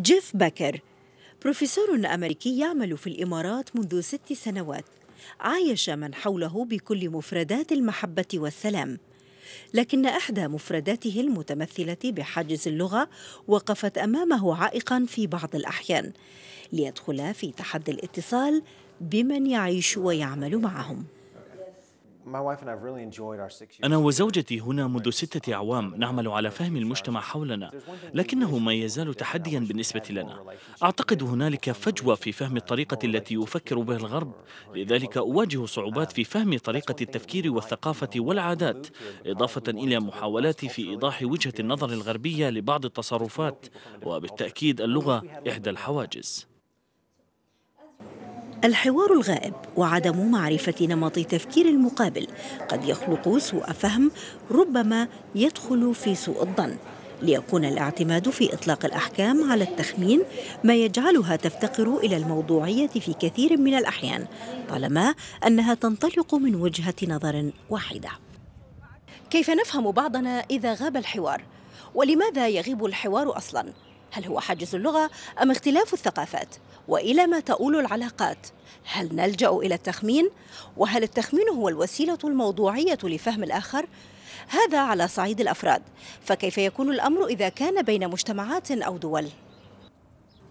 جيف بكر بروفيسور أمريكي يعمل في الإمارات منذ ست سنوات عايش من حوله بكل مفردات المحبة والسلام لكن إحدى مفرداته المتمثلة بحاجز اللغة وقفت أمامه عائقا في بعض الأحيان ليدخل في تحدي الاتصال بمن يعيش ويعمل معهم أنا وزوجتي هنا منذ ستة أعوام نعمل على فهم المجتمع حولنا لكنه ما يزال تحديا بالنسبة لنا أعتقد هنالك فجوة في فهم الطريقة التي يفكر بها الغرب لذلك أواجه صعوبات في فهم طريقة التفكير والثقافة والعادات إضافة إلى محاولاتي في إيضاح وجهة النظر الغربية لبعض التصرفات وبالتأكيد اللغة إحدى الحواجز الحوار الغائب وعدم معرفة نمط تفكير المقابل قد يخلق سوء فهم ربما يدخل في سوء الظن ليكون الاعتماد في اطلاق الاحكام على التخمين ما يجعلها تفتقر الى الموضوعيه في كثير من الاحيان طالما انها تنطلق من وجهه نظر واحده كيف نفهم بعضنا اذا غاب الحوار ولماذا يغيب الحوار اصلا هل هو حاجز اللغة أم اختلاف الثقافات؟ وإلى ما تؤول العلاقات؟ هل نلجأ إلى التخمين؟ وهل التخمين هو الوسيلة الموضوعية لفهم الآخر؟ هذا على صعيد الأفراد، فكيف يكون الأمر إذا كان بين مجتمعات أو دول؟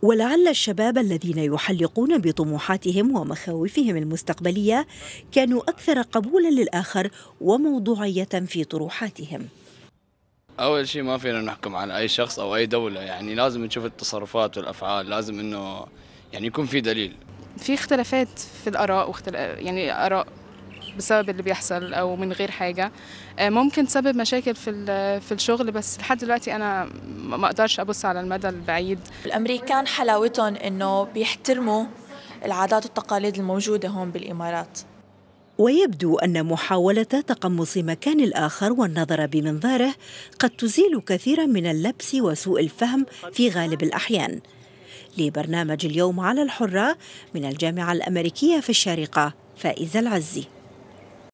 ولعل الشباب الذين يحلقون بطموحاتهم ومخاوفهم المستقبليه كانوا اكثر قبولا للاخر وموضوعيه في طروحاتهم اول شيء ما فينا نحكم على اي شخص او اي دوله يعني لازم نشوف التصرفات والافعال لازم انه يعني يكون في دليل في اختلافات في الاراء واختل... يعني اراء بسبب اللي بيحصل او من غير حاجه آه، ممكن تسبب مشاكل في في الشغل بس لحد دلوقتي انا ما اقدرش ابص على المدى البعيد الامريكان حلاوتهم انه بيحترموا العادات والتقاليد الموجوده هون بالامارات ويبدو ان محاوله تقمص مكان الاخر والنظر بمنظاره قد تزيل كثيرا من اللبس وسوء الفهم في غالب الاحيان لبرنامج اليوم على الحره من الجامعه الامريكيه في الشارقه فائز العزي